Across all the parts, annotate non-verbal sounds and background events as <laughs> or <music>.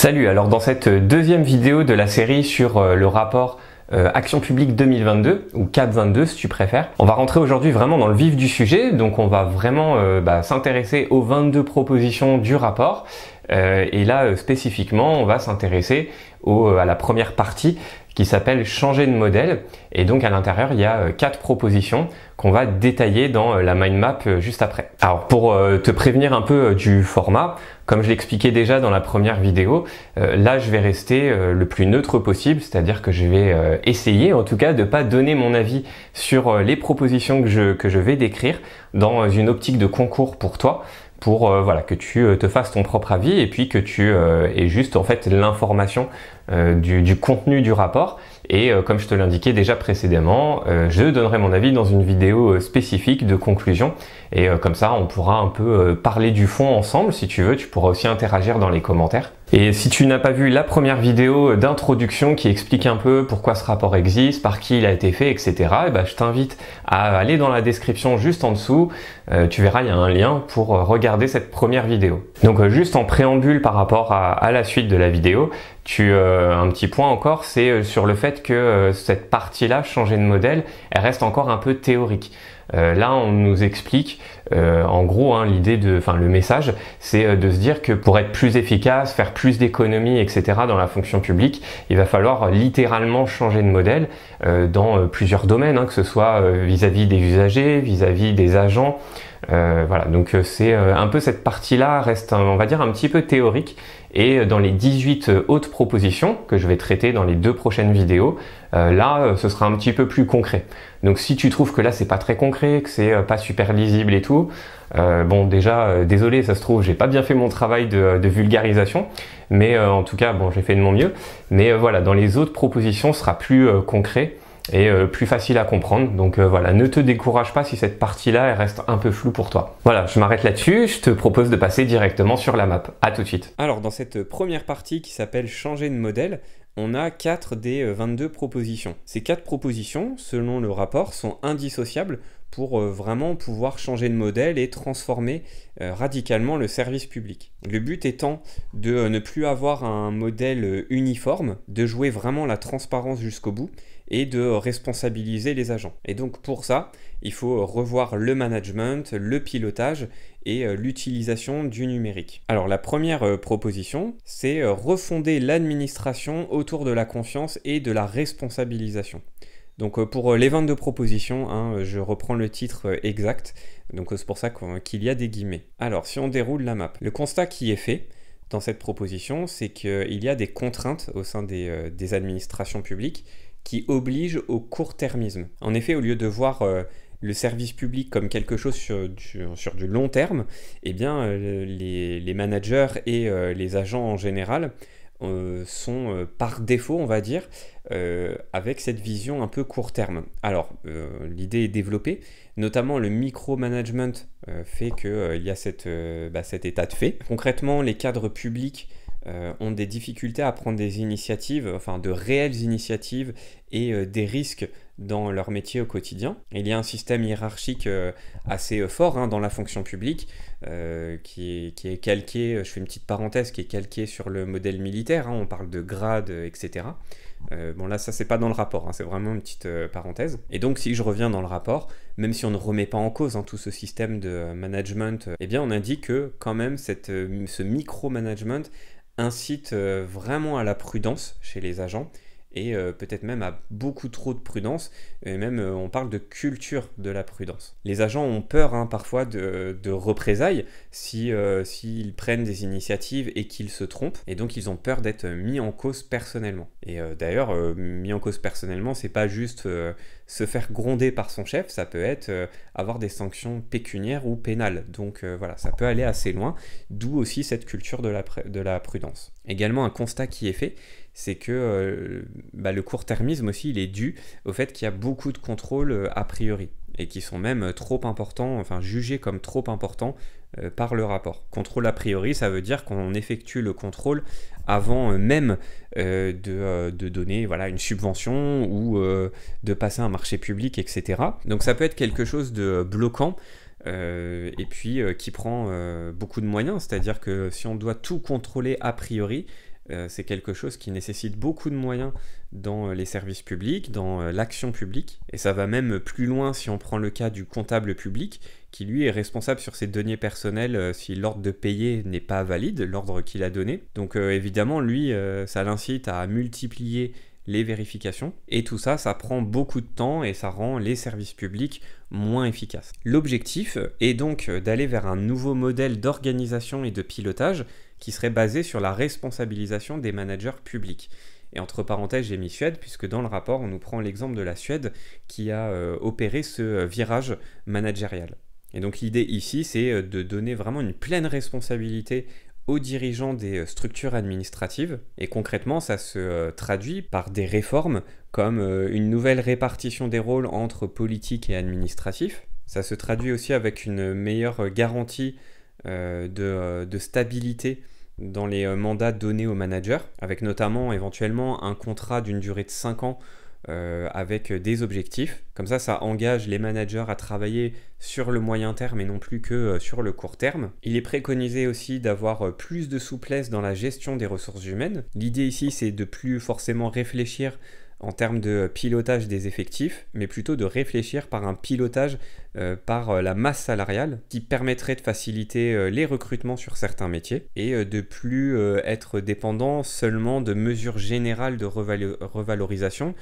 Salut, alors dans cette euh, deuxième vidéo de la série sur euh, le rapport euh, Action publique 2022 ou 422 si tu préfères. On va rentrer aujourd'hui vraiment dans le vif du sujet, donc on va vraiment bah, s'intéresser aux 22 propositions du rapport. et là spécifiquement, on va s'intéresser à la première partie qui s'appelle Changer de modèle. Et donc à l'intérieur, il y a euh, quatre propositions qu'on va détailler dans euh, la mind map euh, juste après. Alors pour te prévenir un peu du format, comme je l'expliquais déjà dans la première vidéo, là je vais rester le plus neutre possible, c'est-à-dire que je vais essayer en tout cas de ne pas donner mon avis sur les propositions que je vais décrire dans une optique de concours pour toi, pour euh, voilà que tu euh, te fasses ton propre avis et puis que tu euh, aies juste en fait l'information du, contenu du rapport et euh, comme je te l'indiquais déjà précédemment, euh, je donnerai mon avis dans une vidéo euh, spécifique de conclusion. Et comme ça, on pourra un peu parler du fond ensemble. Si tu veux, tu pourras aussi interagir dans les commentaires. Et si tu n'as pas vu la première vidéo d'introduction qui explique un peu pourquoi ce rapport existe, par qui il a été fait, etc., eh ben, je t'invite à aller dans la description juste en dessous. tu verras, il y a un lien pour regarder cette première vidéo. Donc juste en préambule par rapport à la suite de la vidéo, tu, euh, un petit point encore, c'est euh, sur le fait que euh, cette partie-là, changer de modèle, elle reste encore un peu théorique. Euh, là, on nous explique, euh, en gros, hein, l'idée de, enfin, le message, c'est euh, de se dire que pour être plus efficace, faire plus d'économies, etc., dans la fonction publique, il va falloir littéralement changer de modèle dans plusieurs domaines, hein, que ce soit vis-à-vis des usagers, vis-à-vis des agents. voilà, donc c'est un peu cette partie-là reste, on va dire, un petit peu théorique. Et dans les 18 autres propositions que je vais traiter dans les deux prochaines vidéos, euh, là, euh, ce sera un petit peu plus concret. Donc si tu trouves que là c'est pas très concret, que c'est euh, pas super lisible et tout, bon déjà désolé, ça se trouve j'ai pas bien fait mon travail de, vulgarisation, mais en tout cas bon j'ai fait de mon mieux. Mais voilà, dans les autres propositions ce sera plus concret et euh, plus facile à comprendre. Donc euh, voilà, ne te décourage pas si cette partie-là reste un peu floue pour toi. Voilà, je m'arrête là-dessus, je te propose de passer directement sur la map. À tout de suite. Alors dans cette première partie qui s'appelle changer de modèle, on a 4 des 22 euh, propositions. Ces 4 propositions, selon le rapport, sont indissociables pour vraiment pouvoir changer de modèle et transformer radicalement le service public. Le but étant de ne plus avoir un modèle uniforme, de jouer vraiment la transparence jusqu'au bout et de responsabiliser les agents. Et donc pour ça, il faut revoir le management, le pilotage et euh, l'utilisation du numérique. Alors la première euh, proposition, c'est euh, refonder l'administration autour de la confiance et de la responsabilisation. Donc pour les 22 propositions, hein, je reprends le titre exact, donc c'est pour ça qu'il y a des guillemets. Alors si on déroule la map, le constat qui est fait, dans cette proposition, c'est qu'il y a des contraintes au sein des administrations publiques qui oblige au court-termisme. En effet, au lieu de voir euh, le service public comme quelque chose sur du, long terme, eh bien, euh, les, managers et euh, les agents en général sont par défaut, on va dire, avec cette vision un peu court terme. Alors, l'idée est développée, notamment le micro-management fait qu'il y a bah, cet état de fait. Concrètement, les cadres publics euh, ont des difficultés à prendre des initiatives, enfin de réelles initiatives et euh, des risques dans leur métier au quotidien. Il y a un système hiérarchique euh, assez fort hein, dans la fonction publique qui est, calqué, je fais une petite parenthèse, qui est calqué sur le modèle militaire, hein. on parle de grades, etc. bon là ça c'est pas dans le rapport, hein. c'est vraiment une petite parenthèse. Et donc si je reviens dans le rapport, même si on ne remet pas en cause tout ce système de management, eh bien on indique que quand même ce micro-management incite euh, vraiment à la prudence chez les agents et euh, peut-être même à beaucoup trop de prudence, et même euh, on parle de culture de la prudence. Les agents ont peur hein, parfois de, représailles euh, s'ils si, prennent des initiatives et qu'ils se trompent, et donc ils ont peur d'être mis en cause personnellement. Et d'ailleurs, mis en cause personnellement, c'est pas juste se faire gronder par son chef, ça peut être avoir des sanctions pécuniaires ou pénales. Donc voilà, ça peut aller assez loin, d'où aussi cette culture de la, de la prudence. Également un constat qui est fait, c'est que euh, bah, le court-termisme aussi, il est dû au fait qu'il y a beaucoup de contrôles euh, a priori et qui sont même euh, trop importants, enfin jugés comme trop importants par le rapport. Contrôle a priori, ça veut dire qu'on effectue le contrôle avant même de, donner une subvention ou de passer un marché public, etc. Donc ça peut être quelque chose de bloquant. et puis qui prend beaucoup de moyens, c'est-à-dire que si on doit tout contrôler a priori, euh, c'est quelque chose qui nécessite beaucoup de moyens dans euh, les services publics, dans euh, l'action publique, et ça va même plus loin si on prend le cas du comptable public, qui lui est responsable sur ses deniers personnels si l'ordre de payer n'est pas valide, l'ordre qu'il a donné. Donc évidemment, lui, ça l'incite à multiplier les vérifications. Et tout ça, ça prend beaucoup de temps et ça rend les services publics moins efficaces. L'objectif est donc d'aller vers un nouveau modèle d'organisation et de pilotage qui serait basée sur la responsabilisation des managers publics. Et entre parenthèses, j'ai mis Suède, puisque dans le rapport, on nous prend l'exemple de la Suède qui a euh, opéré ce euh, virage managérial. Et donc l'idée ici, c'est euh, de donner vraiment une pleine responsabilité aux dirigeants des structures administratives. Et concrètement, ça se traduit par des réformes comme une nouvelle répartition des rôles entre politique et administratif. Ça se traduit aussi avec une meilleure garantie euh, euh, de, stabilité dans les euh, mandats donnés aux managers, avec notamment éventuellement un contrat d'une durée de 5 ans avec des objectifs. Comme ça, ça engage les managers à travailler sur le moyen terme et non plus que sur le court terme. Il est préconisé aussi d'avoir plus de souplesse dans la gestion des ressources humaines. L'idée ici, c'est de plus forcément réfléchir en termes de pilotage des effectifs, mais plutôt de réfléchir par un pilotage euh, par euh, la masse salariale qui permettrait de faciliter euh, les recrutements sur certains métiers et de plus être dépendant seulement de mesures générales de revalorisation.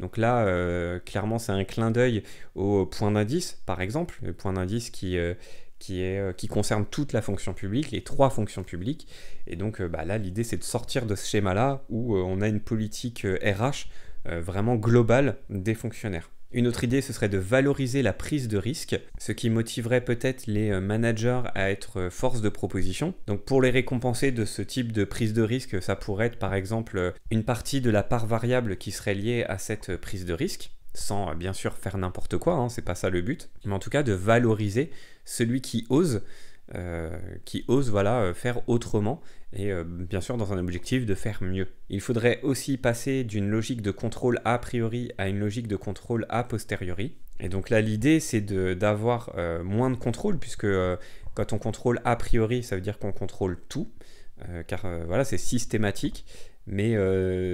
Donc là, clairement, c'est un clin d'œil au point d'indice, par exemple, le point d'indice qui... Qui, est, qui, concerne toute la fonction publique, les trois fonctions publiques. Et donc bah là, l'idée, c'est de sortir de ce schéma-là où on a une politique RH euh, vraiment global des fonctionnaires. Une autre idée, ce serait de valoriser la prise de risque, ce qui motiverait peut-être les euh, managers à être euh, force de proposition. Donc pour les récompenser de ce type de prise de risque, ça pourrait être par exemple une partie de la part variable qui serait liée à cette prise de risque, sans bien sûr faire n'importe quoi, hein, c'est pas ça le but, mais en tout cas de valoriser celui qui ose, qui ose voilà, faire autrement et euh, bien sûr dans un objectif de faire mieux. Il faudrait aussi passer d'une logique de contrôle a priori à une logique de contrôle a posteriori. Et donc là l'idée c'est d'avoir euh, moins de contrôle puisque euh, quand on contrôle a priori ça veut dire qu'on contrôle tout car voilà c'est systématique mais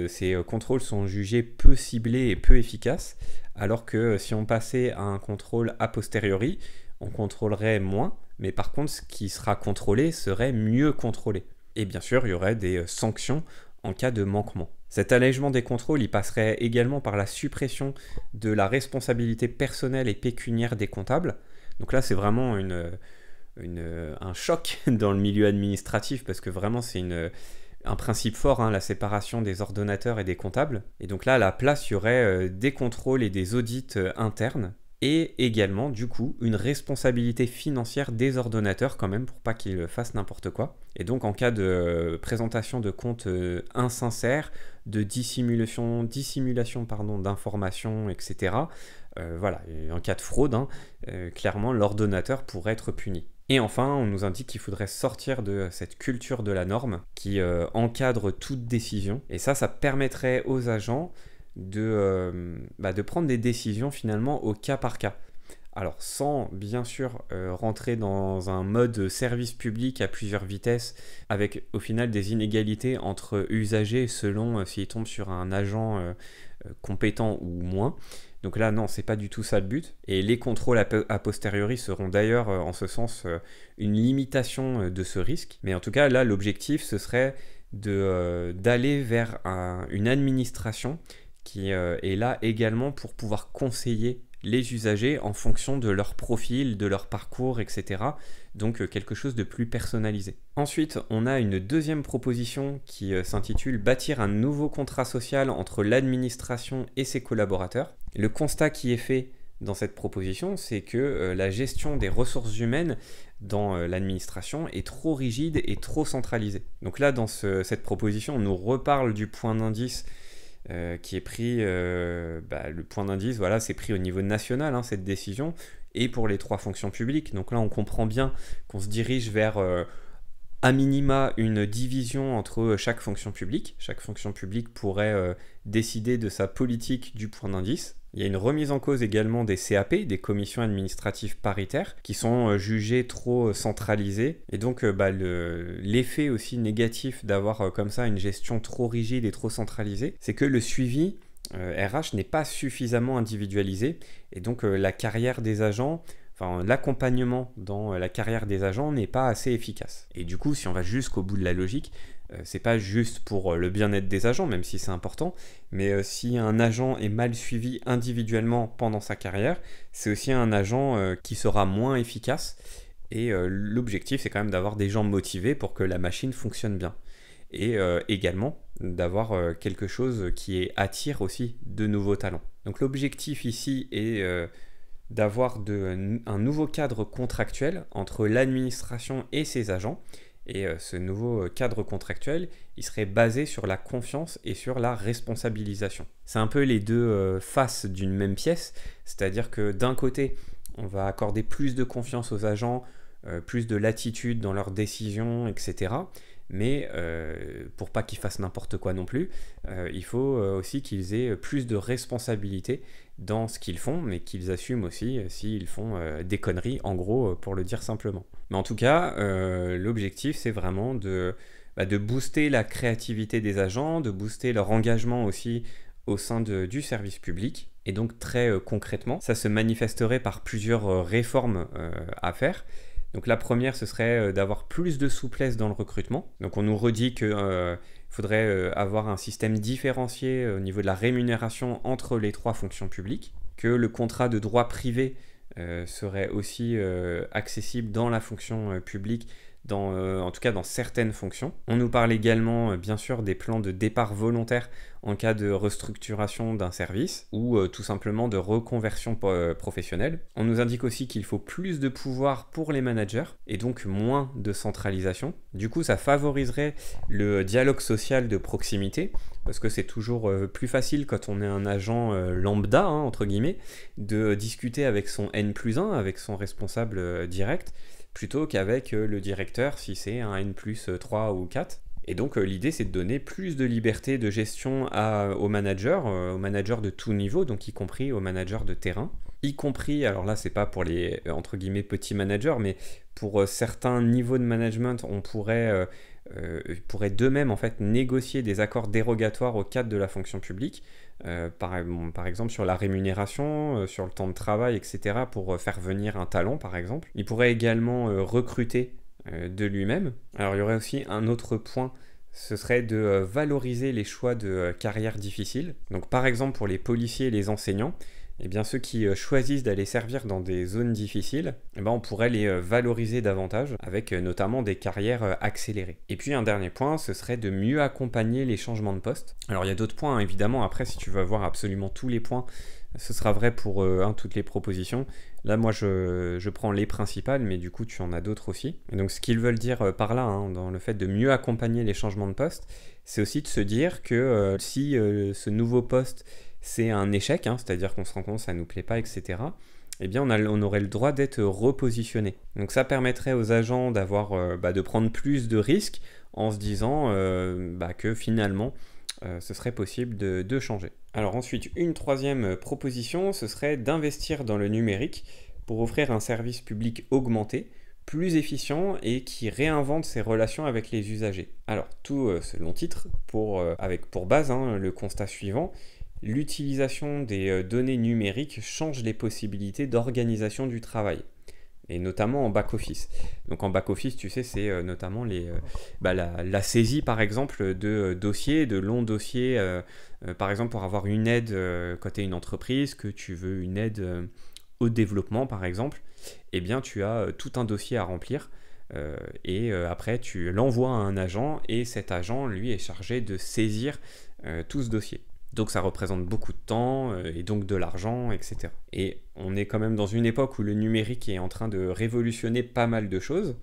ces contrôles sont jugés peu ciblés et peu efficaces alors que si on passait à un contrôle a posteriori on contrôlerait moins mais par contre ce qui sera contrôlé serait mieux contrôlé. Et bien sûr, il y aurait des euh, sanctions en cas de manquement. Cet allègement des contrôles, il passerait également par la suppression de la responsabilité personnelle et pécuniaire des comptables. Donc là, c'est vraiment euh, euh, un choc <laughs> dans le milieu administratif parce que vraiment, c'est un principe fort, hein, la séparation des ordonnateurs et des comptables. Et donc là, à la place, il y aurait des contrôles et des audits internes et également du coup une responsabilité financière des ordonnateurs quand même pour pas qu'ils fassent n'importe quoi. Et donc en cas de euh, présentation de comptes euh, insincères, de dissimulation, dissimulation pardon, d'informations, etc. Euh, voilà, en cas de fraude, hein, clairement l'ordonnateur pourrait être puni. Et enfin, on nous indique qu'il faudrait sortir de cette culture de la norme qui encadre toute décision. Et ça, ça permettrait aux agents de, euh, bah, de prendre des décisions finalement au cas par cas. Alors sans bien sûr euh, rentrer dans un mode service public à plusieurs vitesses, avec au final des inégalités entre usagers selon euh, s'ils tombent sur un agent compétent ou moins. Donc là non, c'est pas du tout ça le but. Et les contrôles a, posteriori seront d'ailleurs en ce sens une limitation de ce risque. Mais en tout cas là l'objectif ce serait d'aller vers un, une administration qui euh, est là également pour pouvoir conseiller les usagers en fonction de leur profil, de leur parcours, etc. Donc euh, quelque chose de plus personnalisé. Ensuite, on a une deuxième proposition qui euh, s'intitule Bâtir un nouveau contrat social entre l'administration et ses collaborateurs. Le constat qui est fait dans cette proposition, c'est que la gestion des ressources humaines dans l'administration est trop rigide et trop centralisée. Donc là, dans cette proposition, on nous reparle du point d'indice euh, qui est pris, euh, bah, le point d'indice, voilà, c'est pris au niveau national, hein, cette décision, et pour les trois fonctions publiques. Donc là, on comprend bien qu'on se dirige vers euh, à minima une division entre euh, chaque fonction publique. Chaque fonction publique pourrait euh, décider de sa politique du point d'indice. Il y a une remise en cause également des CAP, des commissions administratives paritaires, qui sont euh, jugées trop centralisées. Et donc bah, l'effet aussi négatif d'avoir comme ça une gestion trop rigide et trop centralisée, c'est que le suivi RH n'est pas suffisamment individualisé. Et donc la carrière des agents, l'accompagnement dans euh, la carrière des agents n'est pas assez efficace. Et du coup, si on va jusqu'au bout de la logique, euh, c'est pas juste pour euh, le bien-être des agents, même si c'est important, mais si un agent est mal suivi individuellement pendant sa carrière, c'est aussi un agent qui sera moins efficace. Et l'objectif, c'est quand même d'avoir des gens motivés pour que la machine fonctionne bien. Et également d'avoir quelque chose qui attire aussi de nouveaux talents. Donc l'objectif ici est d'avoir un nouveau cadre contractuel entre l'administration et ses agents. Et euh, ce nouveau euh, cadre contractuel, il serait basé sur la confiance et sur la responsabilisation. C'est un peu les deux euh, faces d'une même pièce, c'est-à-dire que d'un côté, on va accorder plus de confiance aux agents, plus de latitude dans leurs décisions, etc. Mais pour pas qu'ils fassent n'importe quoi non plus, il faut aussi qu'ils aient plus de responsabilité dans ce qu'ils font, mais qu'ils assument aussi euh, s'ils font euh, des conneries, en gros, euh, pour le dire simplement. Mais en tout cas, l'objectif, c'est vraiment bah, de, booster la créativité des agents, de booster leur engagement aussi au sein du service public. Et donc très concrètement, ça se manifesterait par plusieurs réformes à faire. Donc la première, ce serait d'avoir plus de souplesse dans le recrutement. Donc on nous redit que faudrait euh, avoir un système différencié euh, au niveau de la rémunération entre les trois fonctions publiques, que le contrat de droit privé euh, serait aussi accessible dans la fonction publique euh, en tout cas dans certaines fonctions. On nous parle également, euh, bien sûr, des plans de départ volontaire en cas de restructuration d'un service ou euh, tout simplement de reconversion professionnelle. On nous indique aussi qu'il faut plus de pouvoir pour les managers et donc moins de centralisation. Du coup, ça favoriserait le dialogue social de proximité parce que c'est toujours plus facile quand on est un agent lambda, hein, entre guillemets, de discuter avec son N plus 1, avec son responsable direct plutôt qu'avec euh, le directeur si c'est un N plus 3 euh, ou 4. Et donc euh, l'idée c'est de donner plus de liberté de gestion à, aux managers, aux managers de tout niveau, donc y compris aux managers de terrain, y compris, alors là c'est pas pour les entre guillemets petits managers, mais pour certains niveaux de management on pourrait, pourrait en fait négocier des accords dérogatoires au cadre de la fonction publique, euh, par, exemple sur la rémunération, euh, sur le temps de travail, etc., pour euh, faire venir un talent, par exemple. Il pourrait également recruter de lui-même. Alors il y aurait aussi un autre point ce serait de valoriser les choix de carrière difficiles. Donc par exemple pour les policiers et les enseignants, et eh bien ceux qui euh, choisissent d'aller servir dans des zones difficiles, eh ben, on pourrait les euh, valoriser davantage avec euh, notamment des carrières accélérées. Et puis un dernier point, ce serait de mieux accompagner les changements de poste. Alors il y a d'autres points hein, évidemment, après si tu veux avoir absolument tous les points, ce sera vrai pour toutes les propositions. Là, moi, je, prends les principales, mais du coup, tu en as d'autres aussi. donc, ce qu'ils veulent dire par là, hein, dans le fait de mieux accompagner les changements de poste, c'est aussi de se dire que si ce nouveau poste c'est un échec, hein, c'est-à-dire qu'on se rend compte que ça ne nous plaît pas, etc., eh bien on, aurait le droit d'être repositionné. Donc ça permettrait aux agents d'avoir, euh, bah, de prendre plus de risques en se disant euh, bah, que finalement euh, ce serait possible de, changer. Alors ensuite, une troisième proposition, ce serait d'investir dans le numérique pour offrir un service public augmenté, plus efficient et qui réinvente ses relations avec les usagers. Alors tout ce long titre avec pour base hein, le constat suivant, l'utilisation des euh, données numériques change les possibilités d'organisation du travail et notamment en back-office. Donc en back-office, tu sais, c'est euh, notamment euh, bah, la, saisie, par exemple, de dossiers, de longs dossiers, par exemple, pour avoir une aide côté une entreprise, que tu veux une aide au développement, par exemple, eh bien, tu as tout un dossier à remplir. et après, tu l'envoies à un agent et cet agent, lui, est chargé de saisir tout ce dossier. Donc ça représente beaucoup de temps euh, et donc de l'argent, etc. Et on est quand même dans une époque où le numérique est en train de révolutionner pas mal de choses.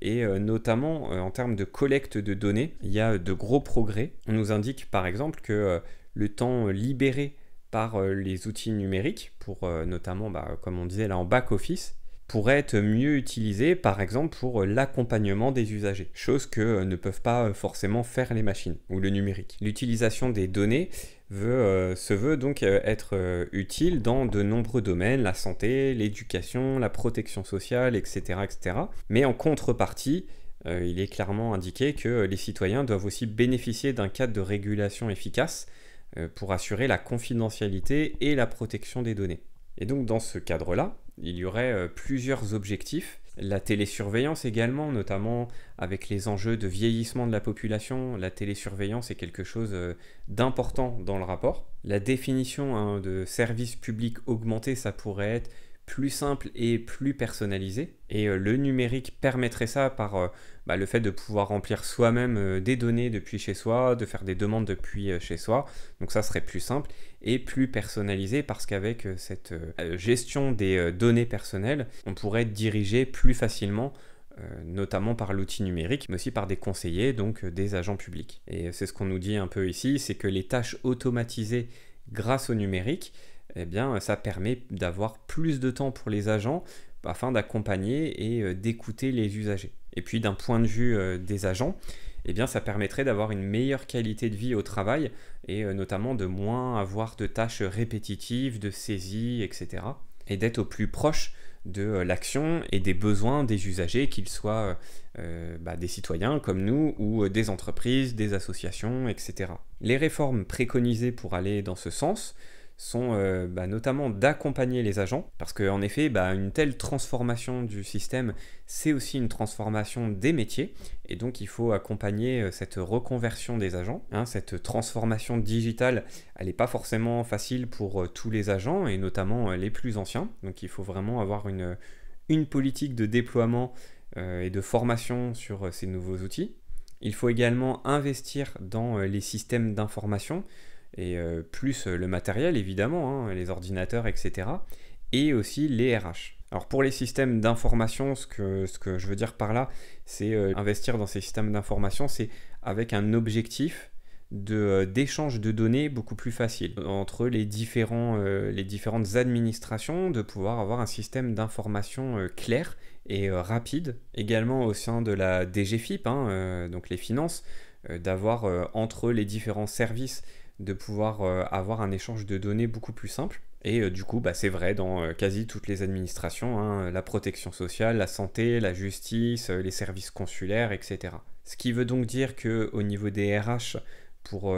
Et euh, notamment euh, en termes de collecte de données, il y a de gros progrès. On nous indique par exemple que le temps libéré par les outils numériques, pour notamment, bah, comme on disait là, en back-office, pourrait être mieux utilisé par exemple pour l'accompagnement des usagers, chose que ne peuvent pas forcément faire les machines ou le numérique. L'utilisation des données euh, se veut donc euh, être euh, utile dans de nombreux domaines, la santé, l'éducation, la protection sociale, etc. etc. Mais en contrepartie, il est clairement indiqué que les citoyens doivent aussi bénéficier d'un cadre de régulation efficace pour assurer la confidentialité et la protection des données. Et donc dans ce cadre-là, il y aurait plusieurs objectifs la télésurveillance également, notamment avec les enjeux de vieillissement de la population, la télésurveillance est quelque chose euh, d'important dans le rapport. La définition hein, de service public augmenté, ça pourrait être plus simple et plus personnalisé. Et euh, le numérique permettrait ça par euh, bah, le fait de pouvoir remplir soi-même euh, des données depuis chez soi, de faire des demandes depuis chez soi. Donc ça serait plus simple et plus personnalisé parce qu'avec cette gestion des données personnelles, on pourrait diriger plus facilement notamment par l'outil numérique, mais aussi par des conseillers, donc des agents publics. Et c'est ce qu'on nous dit un peu ici, c'est que les tâches automatisées grâce au numérique, eh bien, euh, ça permet d'avoir plus de temps pour les agents afin d'accompagner et euh, d'écouter les usagers. Et puis d'un point de vue euh, des agents, eh bien, ça permettrait d'avoir une meilleure qualité de vie au travail et notamment de moins avoir de tâches répétitives, de saisies, etc. Et d'être au plus proche de l'action et des besoins des usagers, qu'ils soient bah, des citoyens comme nous ou des entreprises, des associations, etc. Les réformes préconisées pour aller dans ce sens, sont euh, bah, notamment d'accompagner les agents, parce qu'en effet, bah, une telle transformation du système, c'est aussi une transformation des métiers, et donc il faut accompagner euh, cette reconversion des agents. Hein. cette transformation digitale, elle n'est pas forcément facile pour euh, tous les agents, et notamment les plus anciens, donc il faut vraiment avoir une, une politique de déploiement et de formation sur ces nouveaux outils. Il faut également investir dans les systèmes d'information, et euh, plus euh, le matériel évidemment, hein, les ordinateurs, etc. Et aussi les RH. Alors pour les systèmes d'information, ce que, je veux dire par là, c'est euh, investir dans ces systèmes d'information, c'est avec un objectif d'échange de, données beaucoup plus facile entre les, différents, différentes administrations, de pouvoir avoir un système d'information clair et rapide, également au sein de la DGFIP, hein, donc les finances, d'avoir entre les différents services de pouvoir euh, avoir un échange de données beaucoup plus simple. Et euh, du coup, bah, c'est vrai dans euh, quasi toutes les administrations, hein, la protection sociale, la santé, la justice, les services consulaires, etc. Ce qui veut donc dire que au niveau des RH, pour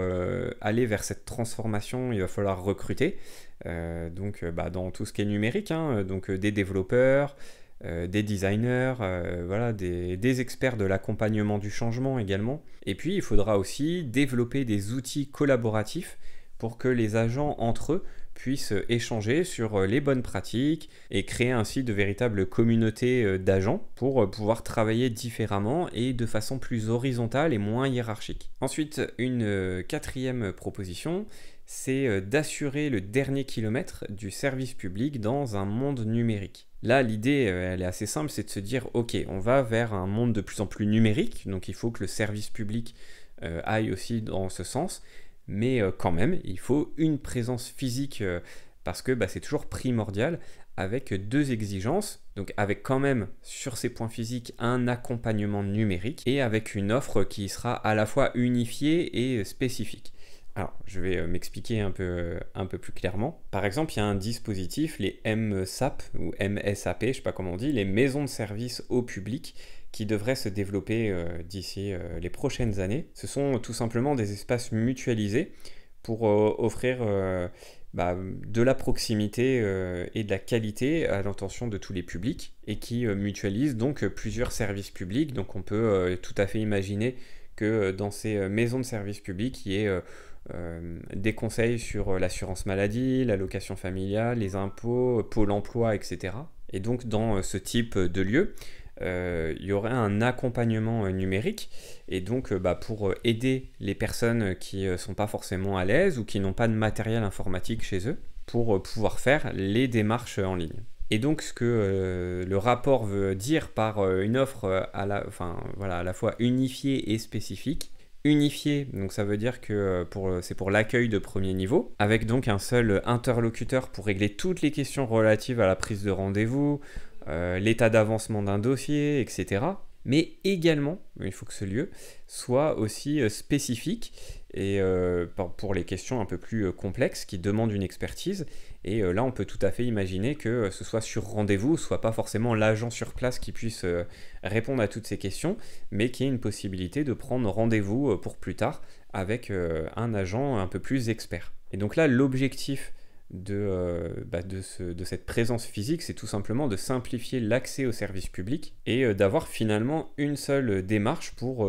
aller vers cette transformation, il va falloir recruter. donc, bah, dans tout ce qui est numérique, hein, donc des développeurs, euh, des designers, euh, voilà, des, des, experts de l'accompagnement du changement également. Et puis il faudra aussi développer des outils collaboratifs pour que les agents entre eux puissent échanger sur euh, les bonnes pratiques et créer ainsi de véritables communautés d'agents pour pouvoir travailler différemment et de façon plus horizontale et moins hiérarchique. Ensuite, une quatrième proposition, c'est euh, d'assurer le dernier kilomètre du service public dans un monde numérique. Là, l'idée, euh, elle est assez simple, c'est de se dire, ok, on va vers un monde de plus en plus numérique, donc il faut que le service public euh, aille aussi dans ce sens, mais quand même, il faut une présence physique, parce que bah, c'est toujours primordial, avec deux exigences, donc avec quand même sur ces points physiques un accompagnement numérique, et avec une offre qui sera à la fois unifiée et spécifique. Alors, je vais euh, m'expliquer un peu, euh, un peu plus clairement. Par exemple, il y a un dispositif, les MSAP ou MSAP, je ne sais pas comment on dit, les maisons de services au public qui devraient se développer euh, d'ici les prochaines années. Ce sont tout simplement des espaces mutualisés pour offrir bah, de la proximité et de la qualité à l'intention de tous les publics et qui mutualisent donc plusieurs services publics. Donc on peut tout à fait imaginer que dans ces maisons de services publics, il y ait euh, des conseils sur euh, l'assurance maladie, l'allocation familiale, les impôts, euh, Pôle emploi, etc. Et donc dans ce type de lieu, il y aurait un accompagnement numérique. Et donc bah, pour aider les personnes qui ne sont pas forcément à l'aise ou qui n'ont pas de matériel informatique chez eux, pour pouvoir faire les démarches en ligne. Et donc ce que le rapport veut dire par une offre à la fois unifiée et spécifique, unifié, donc ça veut dire que euh, pour, euh, c'est pour l'accueil de premier niveau, avec donc un seul euh, interlocuteur pour régler toutes les questions relatives à la prise de rendez-vous, l'état d'avancement d'un dossier, etc. Mais également, il faut que ce lieu soit aussi spécifique et pour les questions un peu plus complexes qui demandent une expertise, et euh, là, on peut tout à fait imaginer que euh, ce soit sur rendez-vous, soit pas forcément l'agent sur place qui puisse euh, répondre à toutes ces questions, mais qu'il y ait une possibilité de prendre rendez-vous pour plus tard avec un agent un peu plus expert. Et donc là, l'objectif de, bah, de, cette présence physique, c'est tout simplement de simplifier l'accès aux services publics et d'avoir finalement une seule démarche pour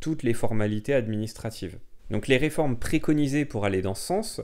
toutes les formalités administratives. Donc les réformes préconisées pour aller dans ce sens,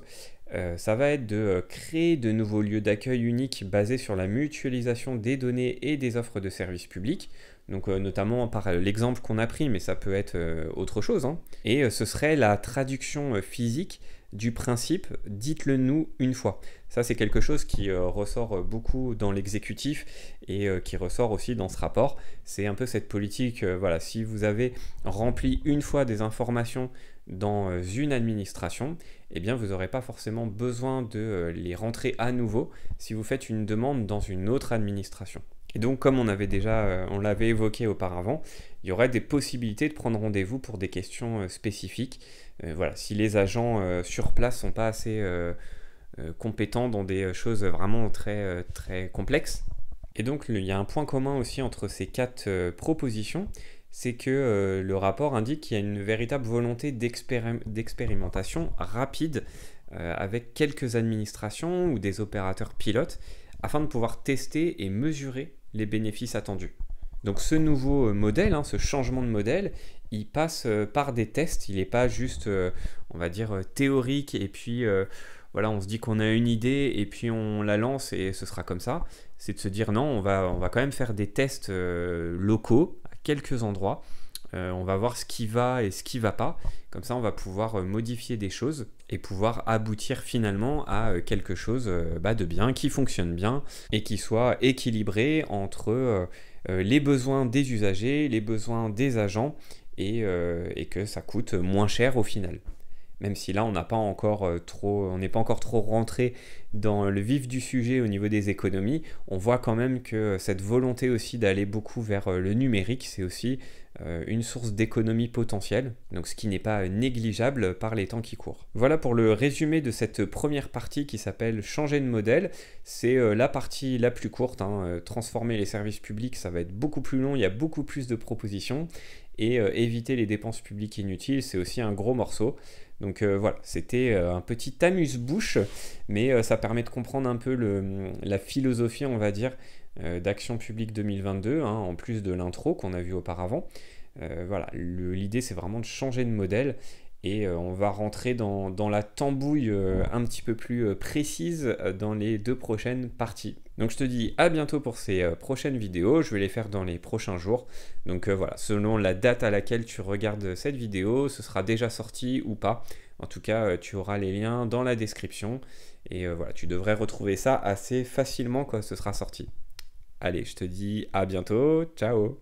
euh, ça va être de euh, créer de nouveaux lieux d'accueil uniques basés sur la mutualisation des données et des offres de services publics, donc euh, notamment par l'exemple qu'on a pris, mais ça peut être autre chose. Hein. Et ce serait la traduction physique du principe dites-le nous une fois. Ça c'est quelque chose qui ressort beaucoup dans l'exécutif et qui ressort aussi dans ce rapport. C'est un peu cette politique, voilà, si vous avez rempli une fois des informations dans une administration, eh bien, vous n'aurez pas forcément besoin de euh, les rentrer à nouveau si vous faites une demande dans une autre administration. Et donc, comme on avait déjà, euh, on l'avait évoqué auparavant, il y aurait des possibilités de prendre rendez-vous pour des questions euh, spécifiques. voilà, si les agents sur place sont pas assez compétents dans des choses vraiment très très complexes. Et donc, il y a un point commun aussi entre ces quatre propositions, c'est que euh, le rapport indique qu'il y a une véritable volonté d'expérimentation rapide euh, avec quelques administrations ou des opérateurs pilotes afin de pouvoir tester et mesurer les bénéfices attendus. Donc ce nouveau euh, modèle, hein, ce changement de modèle, il passe par des tests, il n'est pas juste, on va dire, théorique et puis voilà, on se dit qu'on a une idée et puis on la lance et ce sera comme ça. C'est de se dire non, on va, on va quand même faire des tests locaux quelques endroits. Euh, on va voir ce qui va et ce qui va pas. Comme ça, on va pouvoir euh, modifier des choses et pouvoir aboutir finalement à euh, quelque chose bah, de bien, qui fonctionne bien et qui soit équilibré entre les besoins des usagers, les besoins des agents et que ça coûte moins cher au final même si là on n'a pas encore euh, trop, on n'est pas encore trop rentré dans le vif du sujet au niveau des économies, on voit quand même que cette volonté aussi d'aller beaucoup vers euh, le numérique, c'est aussi euh, une source d'économie potentielle, donc ce qui n'est pas négligeable par les temps qui courent. Voilà pour le résumé de cette première partie qui s'appelle changer de modèle. C'est la partie la plus courte, hein. transformer les services publics, ça va être beaucoup plus long, il y a beaucoup plus de propositions, et euh, éviter les dépenses publiques inutiles, c'est aussi un gros morceau. Donc euh, voilà, c'était euh, un petit amuse-bouche, mais ça permet de comprendre un peu la philosophie, on va dire, d'Action publique 2022, hein, en plus de l'intro qu'on a vu auparavant. voilà, l'idée c'est vraiment de changer de modèle et on va rentrer dans la tambouille un petit peu plus précise dans les deux prochaines parties. Donc je te dis à bientôt pour ces euh, prochaines vidéos, je vais les faire dans les prochains jours. Donc euh, voilà, selon la date à laquelle tu regardes cette vidéo, ce sera déjà sorti ou pas. En tout cas, euh, tu auras les liens dans la description. Et voilà, tu devrais retrouver ça assez facilement quand ce sera sorti. Allez, je te dis à bientôt, ciao